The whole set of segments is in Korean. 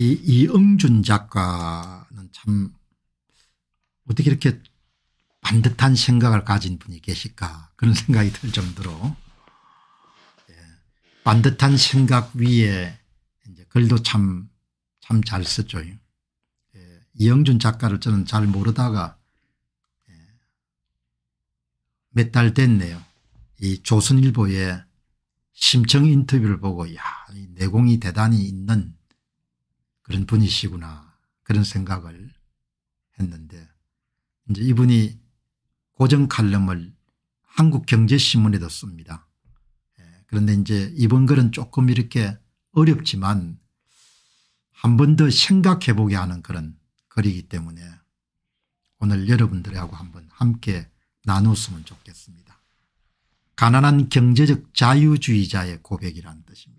이 이응준 작가는 참 어떻게 이렇게 반듯한 생각을 가진 분이 계실까 그런 생각이 들 정도로 예. 반듯한 생각 위에 이제 글도 참 참 잘 썼죠. 예. 이영준 작가를 저는 잘 모르다가 예. 몇달 됐네요. 이 조선일보의 심청 인터뷰를 보고 야 내공이 대단히 있는 그런 분이시구나 그런 생각을 했는데 이제 이분이 고정 칼럼을 한국경제신문에도 씁니다. 예, 그런데 이제 이번 글은 조금 이렇게 어렵지만 한 번 더 생각해보게 하는 그런 글이기 때문에 오늘 여러분들하고 한번 함께 나눴으면 좋겠습니다. 가난한 경제적 자유주의자의 고백이란 뜻입니다.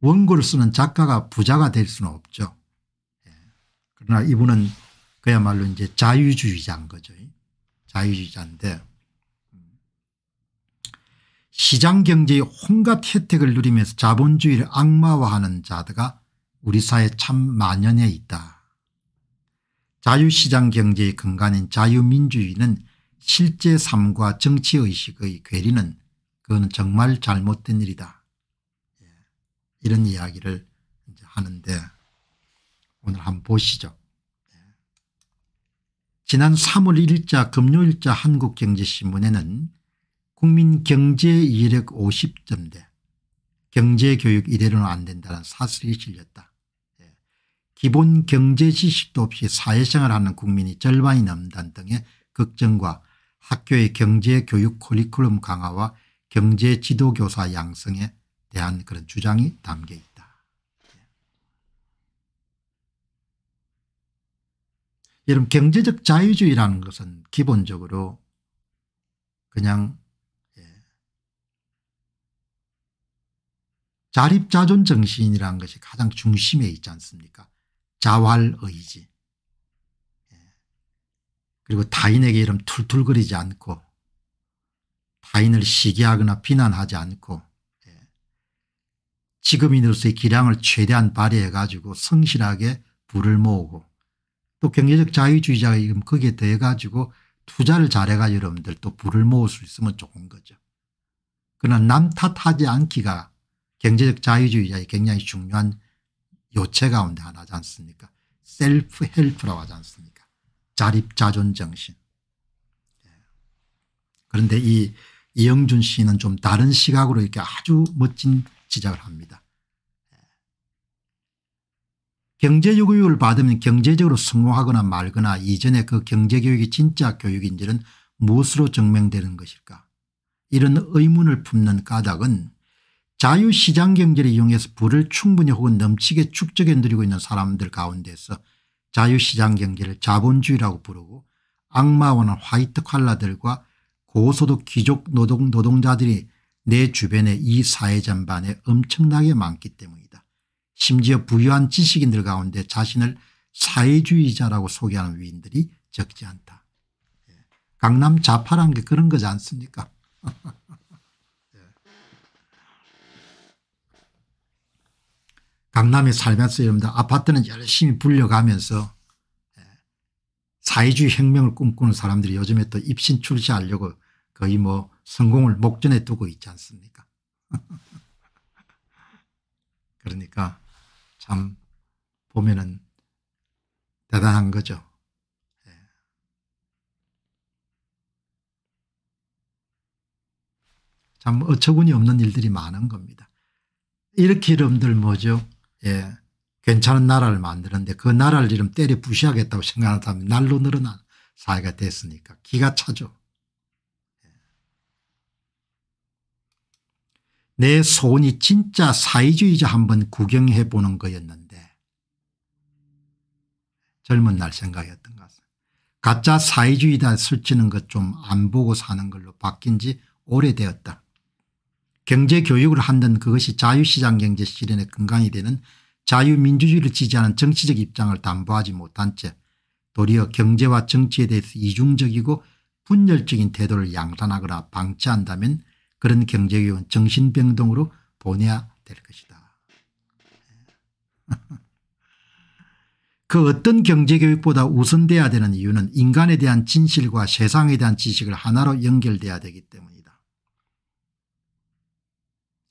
원고를 쓰는 작가가 부자가 될 수는 없죠. 예. 그러나 이분은 그야말로 이제 자유주의자인 거죠. 자유주의자인데 시장 경제의 온갖 혜택을 누리면서 자본주의를 악마화하는 자가 우리 사회 참 만연해 있다. 자유시장 경제의 근간인 자유민주주의는 실제 삶과 정치의식의 괴리는 그거 정말 잘못된 일이다. 이런 이야기를 하는데 오늘 한번 보시죠. 지난 3월 1일자 금요일자 한국경제신문에는 국민경제 이력 50점대 경제교육 이대로는 안 된다는 사설이 실렸다. 예. 기본 경제 지식도 없이 사회생활하는 국민이 절반이 넘는 등의 걱정과 학교의 경제교육 커리큘럼 강화와 경제지도교사 양성에 대한 그런 주장이 담겨 있다. 예. 여러분 경제적 자유주의라는 것은 기본적으로 그냥 예. 자립자존 정신이라는 것이 가장 중심에 있지 않습니까 자활의지 예. 그리고 타인에게 이런 툴툴거리지 않고 타인을 시기하거나 비난하지 않고 지금인으로서의 기량을 최대한 발휘해 가지고 성실하게 부를 모으고 또 경제적 자유주의자가 지금 거기에 대해 가지고 투자를 잘해가 지고 여러분들 또 부를 모을 수 있으면 좋은 거죠. 그러나 남 탓하지 않기가 경제적 자유주의자의 굉장히 중요한 요체 가운데 하나지 않습니까 셀프 헬프라고 하지 않습니까 자립자존 정신. 예. 그런데 이 이영준 씨는 좀 다른 시각으로 이렇게 아주 멋진 지적을 합니다. 경제교육을 받으면 경제적으로 성공하거나 말거나 이전에 그 경제교육이 진짜 교육인지는 무엇으로 증명되는 것일까 이런 의문을 품는 까닭은 자유시장 경제를 이용해서 부를 충분히 혹은 넘치게 축적해 누리고 있는 사람들 가운데서 자유시장 경제를 자본주의라고 부르고 악마와는 화이트 칼라들과 고소득 귀족 노동 노동자들이 내 주변에 이 사회전반에 엄청나게 많기 때문이다. 심지어 부유한 지식인들 가운데 자신을 사회주의자라고 소개하는 위인들이 적지 않다. 예. 강남 자파란 게 그런 거지 않습니까? 강남에 살면서 여러분들 아파트는 열심히 불려가면서 예. 사회주의 혁명을 꿈꾸는 사람들이 요즘에 또 입신 출시하려고 거의 뭐 성공을 목전에 두고 있지 않습니까? 그러니까 참 보면은 대단한 거죠. 예. 참 어처구니 없는 일들이 많은 겁니다. 이렇게 이름들 뭐죠? 예. 괜찮은 나라를 만드는데 그 나라를 이름 때려 부시하겠다고 생각하는 사람이 날로 늘어난 사회가 됐으니까 기가 차죠. 내 소원이 진짜 사회주의자 한번 구경해 보는 거였는데 젊은 날 생각이었던 것 같습니다. 가짜 사회주의다 술치는 것 좀 안 보고 사는 걸로 바뀐 지 오래되었다. 경제교육을 한다 그것이 자유시장 경제 실현의 근간이 되는 자유민주주의를 지지하는 정치적 입장을 담보하지 못한 채 도리어 경제와 정치에 대해서 이중적이고 분열적인 태도를 양산하거나 방치한다면 그런 경제교육은 정신병동으로 보내야 될 것이다. 그 어떤 경제교육보다 우선돼야 되는 이유는 인간에 대한 진실과 세상에 대한 지식을 하나로 연결돼야 되기 때문이다.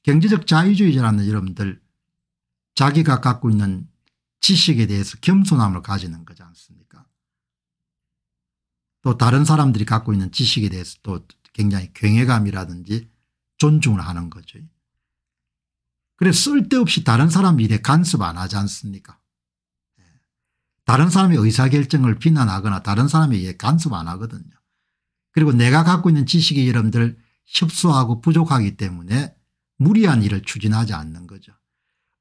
경제적 자유주의자라는 여러분들 자기가 갖고 있는 지식에 대해서 겸손함을 가지는 거지 않습니까 또 다른 사람들이 갖고 있는 지식에 대해서 또 굉장히 경외감이라든지 존중을 하는 거죠. 그래 쓸데없이 다른 사람 일에 간섭 안 하지 않습니까 예. 다른 사람의 의사결정을 비난하거나 다른 사람의 간섭 안 하거든요. 그리고 내가 갖고 있는 지식이 여러분들 협소하고 부족하기 때문에 무리한 일을 추진하지 않는 거죠.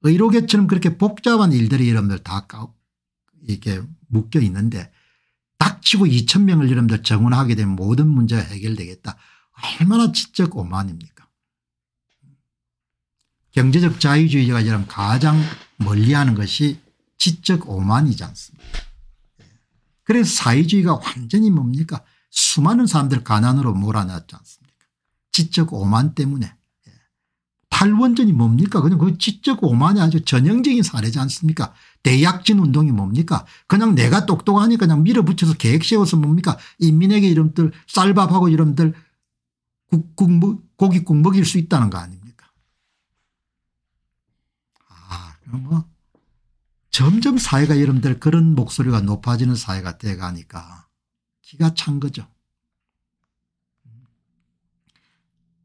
의료계처럼 그렇게 복잡한 일들이 여러분들 다 이렇게 묶여 있는데 닥치고 2천 명을 여러분들 정원하게 되면 모든 문제가 해결되겠다. 얼마나 지적 오만입니까 경제적 자유주의가 자 이런 가장 멀리하는 것이 지적 오만이지 않습니까 그래서 사회주의가 완전히 뭡니까 수많은 사람들 가난으로 몰아놨지 않습니까 지적 오만 때문에 탈원전이 뭡니까 그냥 그 지적 오만이 아주 전형적인 사례지 않습니까 대약진 운동이 뭡니까 그냥 내가 똑똑하니까 그냥 밀어붙여서 계획 세워서 뭡니까 인민에게 이름들 쌀밥하고 이름들 국, 국, 고기 국 먹일 수 있다는 거 아니에요 어? 점점 사회가 여러분들 그런 목소리가 높아지는 사회가 돼가니까 기가 찬 거죠.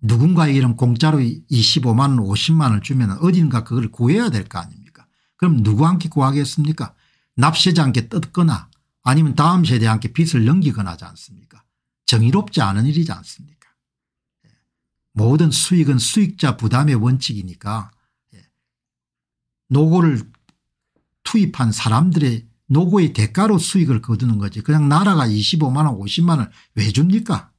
누군가에 이런 공짜로 25만 원 50만 원 주면 어딘가 그걸 구해야 될 거 아닙니까 그럼 누구한테 구하겠습니까 납세자한테 뜯거나 아니면 다음 세대한테 빚을 넘기거나 하지 않습니까 정의롭지 않은 일이지 않습니까 예. 모든 수익은 수익자 부담의 원칙이니까 노고를 투입한 사람들의 노고의 대가로 수익을 거두는 거지 그냥 나라가 25만 원 50만 원왜 줍니까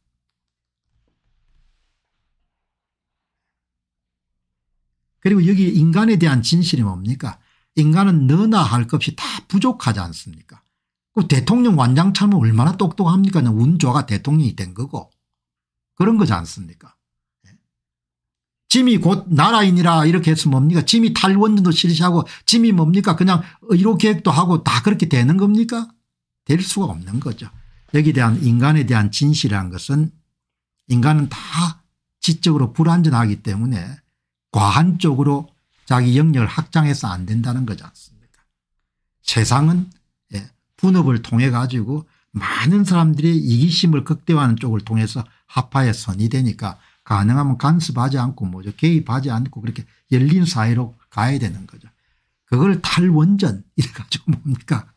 그리고 여기 인간에 대한 진실이 뭡니까 인간은 너나 할 것이 다 부족하지 않습니까 그 대통령 완장차면 얼마나 똑똑합니까 운좋가 대통령이 된 거고 그런 거지 않습니까 짐이 곧나라인이라 이렇게 해서 뭡니까 짐이 탈원전도 실시하고 짐이 뭡니까 그냥 의료 계획도 하고 다 그렇게 되는 겁니까 될 수가 없는 거죠. 여기 에 대한 인간에 대한 진실이란 것은 인간은 다 지적으로 불완전하기 때문에 과한 쪽으로 자기 영역을 확장해서 안 된다는 거지 않습니까 세상은 예, 분업을 통해 가지고 많은 사람들의 이기심을 극대화하는 쪽을 통해서 합파의 선이 되니까 가능하면 간섭하지 않고 뭐죠 개입하지 않고 그렇게 열린 사회로 가야 되는 거죠. 그걸 탈원전 이래가지고 뭡니까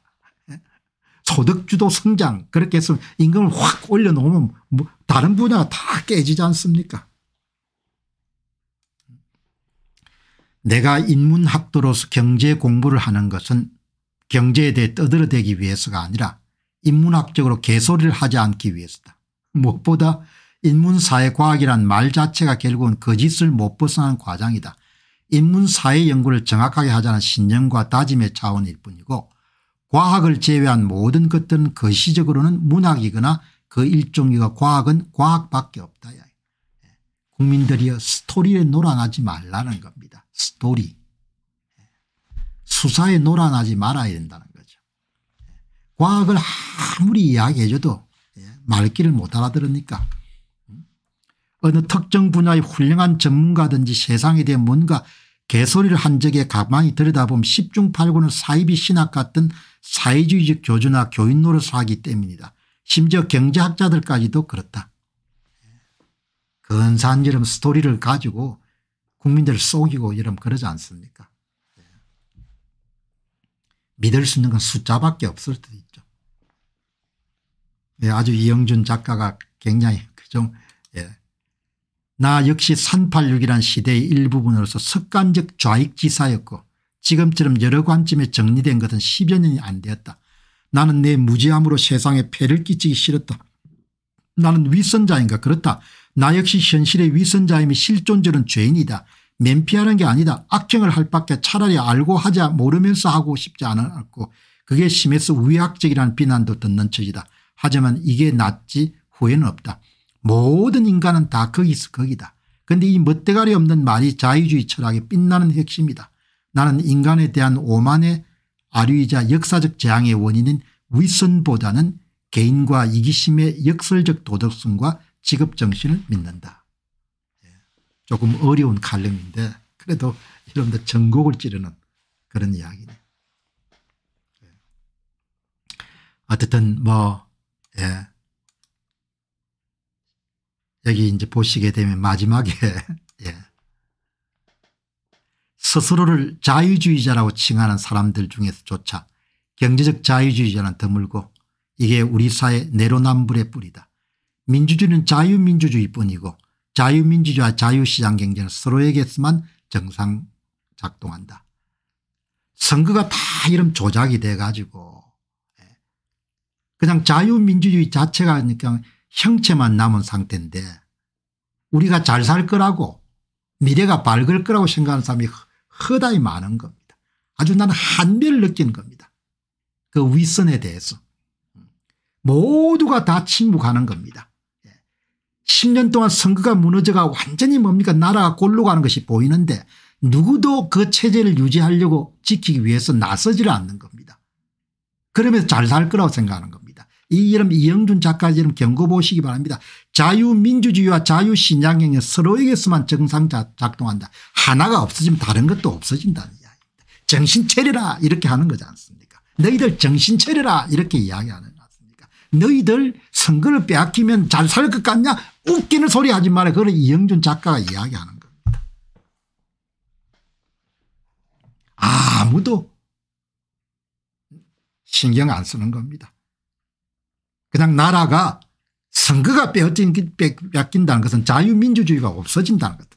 소득주도 성장 그렇게 해서 임금을 확 올려놓으면 뭐 다른 분야가 다 깨지지 않습니까 내가 인문학도로서 경제 공부를 하는 것은 경제에 대해 떠들어대기 위해서가 아니라 인문학적으로 개소리를 하지 않기 위해서다. 무엇보다 인문사회과학이란 말 자체가 결국은 거짓을 못 벗어난 과장이다. 인문사회 연구를 정확하게 하자는 신념과 다짐의 차원일 뿐이고 과학을 제외한 모든 것들은 거시적으로는 문학이거나 그 일종이고 과학은 과학밖에 없다. 예. 국민들이여 스토리에 놀아나지 말라는 겁니다. 스토리. 예. 수사에 놀아나지 말아야 된다는 거죠. 예. 과학을 아무리 이야기해줘도 말귀를 못 알아들으니까 어느 특정 분야의 훌륭한 전문가든지 세상에 대해 뭔가 개소리를 한 적에 가만히 들여다보면 십중팔구는 사이비 신학 같은 사회주의적 교주나 교인 노릇을 하기 때문이다. 심지어 경제학자들까지도 그렇다. 근사한 이름 스토리를 가지고 국민들을 속이고 이름 그러지 않습니까 믿을 수 있는 건 숫자밖에 없을 듯 있죠. 예, 아주 이영준 작가가 굉장히 그좀 예, 나 역시 386이란 시대의 일부분으로서 습관적 좌익지사였고 지금처럼 여러 관점에 정리된 것은 10여 년이 안 되었다. 나는 내 무지함으로 세상에 폐를 끼치기 싫었다. 나는 위선자인가 그렇다. 나 역시 현실의 위선자임이 실존적은 죄인이다. 면피하는 게 아니다. 악행을 할 밖에 차라리 알고 하자 모르면서 하고 싶지 않았고 그게 심해서 위학적이라는 비난도 듣는 척이다 하지만 이게 낫지 후회는 없다. 모든 인간은 다 거기서 거기다. 그런데 이 멋대가리 없는 말이 자유주의 철학의 빛나는 핵심이다. 나는 인간에 대한 오만의 아류이자 역사적 재앙의 원인인 위선보다는 개인과 이기심의 역설적 도덕성과 직업정신을 믿는다. 예. 조금 어려운 칼럼인데 그래도 여러분들 전곡을 찌르는 그런 이야기네. 예. 어쨌든 뭐 예. 여기 이제 보시게 되면 마지막에 예. 스스로를 자유주의자라고 칭하는 사람들 중에서조차 경제적 자유주의자는 드물고 이게 우리 사회 내로남불의 뿌리다. 민주주의는 자유민주주의뿐이고 자유민주주의와 자유시장경제는 서로에게서만 정상 작동한다. 선거가 다 이런 조작이 돼가지고 예. 그냥 자유민주주의 자체가 그냥 형체만 남은 상태인데 우리가 잘 살 거라고 미래가 밝을 거라고 생각하는 사람이 허다히 많은 겁니다. 아주 나는 한별을 느낀 겁니다. 그 윗선에 대해서. 모두가 다 침묵하는 겁니다. 10년 예. 동안 선거가 무너져가 완전히 뭡니까 나라가 골로 가는 것이 보이는데 누구도 그 체제를 유지하려고 지키기 위해서 나서지를 않는 겁니다. 그러면서 잘 살 거라고 생각하는 겁니다. 이 이름 이영준 작가의 이름 경고 보시기 바랍니다. 자유민주주의와 자유신양행은 서로에게서만 정상 작동한다. 하나가 없어지면 다른 것도 없어진다는 이야기입니다. 정신 차려라 이렇게 하는 거지 않습니까 너희들 정신 차려라 이렇게 이야기하는 않습니까 너희들 선거를 빼앗기면 잘 살 것 같냐 웃기는 소리 하지 마라 그걸 이영준 작가가 이야기하는 겁니다. 아무도 신경 안 쓰는 겁니다. 그냥 나라가 선거가 빼앗긴다는 것은 자유민주주의가 없어진다는 것이다.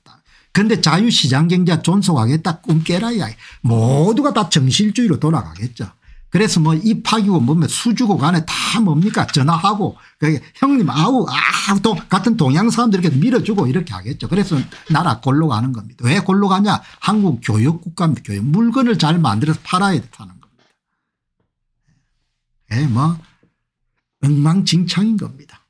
그런데 자유시장경제 존속하겠다 꿈깨라 이야 모두가 다 정실주의로 돌아가겠죠. 그래서 뭐 입학이고 뭐면 수주고 간에 다 뭡니까 전화하고 그 형님 아우 아또 같은 동양 사람들 이렇게 밀어주고 이렇게 하겠죠. 그래서 나라 골로 가는 겁니다. 왜 골로 가냐 한국 교육국가입니다. 교육 물건을 잘 만들어서 팔아야 되는 겁니다. 예, 뭐 엉망진창인 겁니다.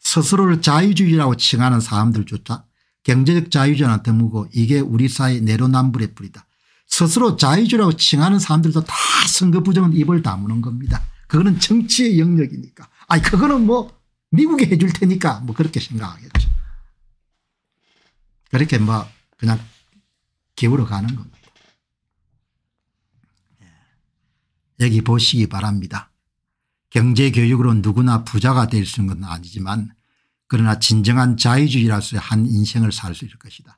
스스로를 자유주의라고 칭하는 사람들조차 경제적 자유주의는 드무고 이게 우리 사회 내로남불의 뿌리다. 스스로 자유주의라고 칭하는 사람들도 다 선거 부정은 입을 다무는 겁니다. 그거는 정치의 영역이니까. 아니 그거는 뭐 미국이 해줄 테니까 뭐 그렇게 생각하겠죠. 그렇게 뭐 그냥 기울어 가는 겁니다. 예. 여기 보시기 바랍니다. 경제교육으로 누구나 부자가 될 수 있는 건 아니지만 그러나 진정한 자유주의라서 한 인생을 살 수 있을 것이다.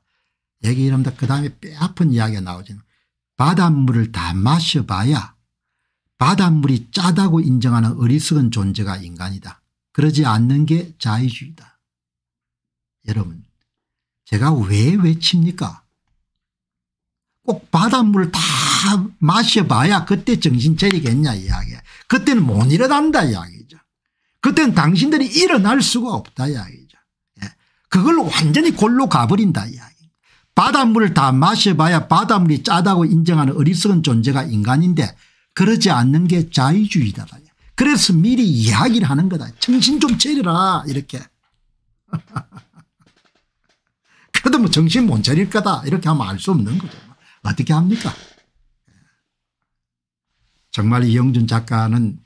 얘기 이러면 그 다음에 뼈아픈 이야기가 나오지 바닷물을 다 마셔봐야 바닷물이 짜다고 인정하는 어리석은 존재가 인간이다. 그러지 않는 게 자유주의다. 여러분 제가 왜 외칩니까 꼭 바닷물을 다 마셔봐야 그때 정신 차리겠냐 이야기 그때는 못 일어난다 이야기죠. 그때는 당신들이 일어날 수가 없다 이야기죠. 예. 그걸 완전히 골로 가버린다 이야기. 바닷물을 다 마셔봐야 바닷물이 짜다고 인정하는 어리석은 존재가 인간인데 그러지 않는 게 자유주의다. 그래서 미리 이야기를 하는 거다. 정신 좀 차려라 이렇게. 그래도 뭐 정신 못 차릴 거다 이렇게 하면 알 수 없는 거죠. 어떻게 합니까? 정말 이영준 작가는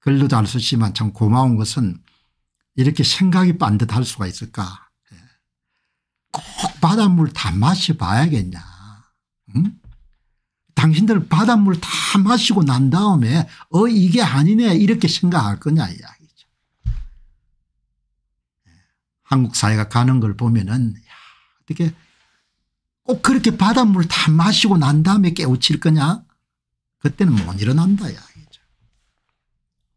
글도 잘 쓰시지만 참 고마운 것은 이렇게 생각이 반듯할 수가 있을까 예. 꼭 바닷물 다 마셔봐야겠냐 응? 당신들 바닷물 다 마시고 난 다음에 어 이게 아니네 이렇게 생각할 거냐 이야기죠. 예. 한국 사회가 가는 걸 보면은 야, 어떻게 꼭 그렇게 바닷물 다 마시고 난 다음에 깨우칠 거냐 그때는 못 일어난다 이야기죠.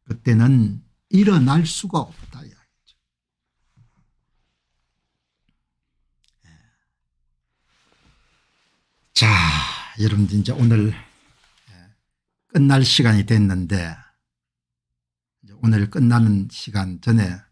그때는 일어날 수가 없다 이야기죠. 예. 자, 여러분들 이제 오늘 예, 끝날 시간이 됐는데 오늘 끝나는 시간 전에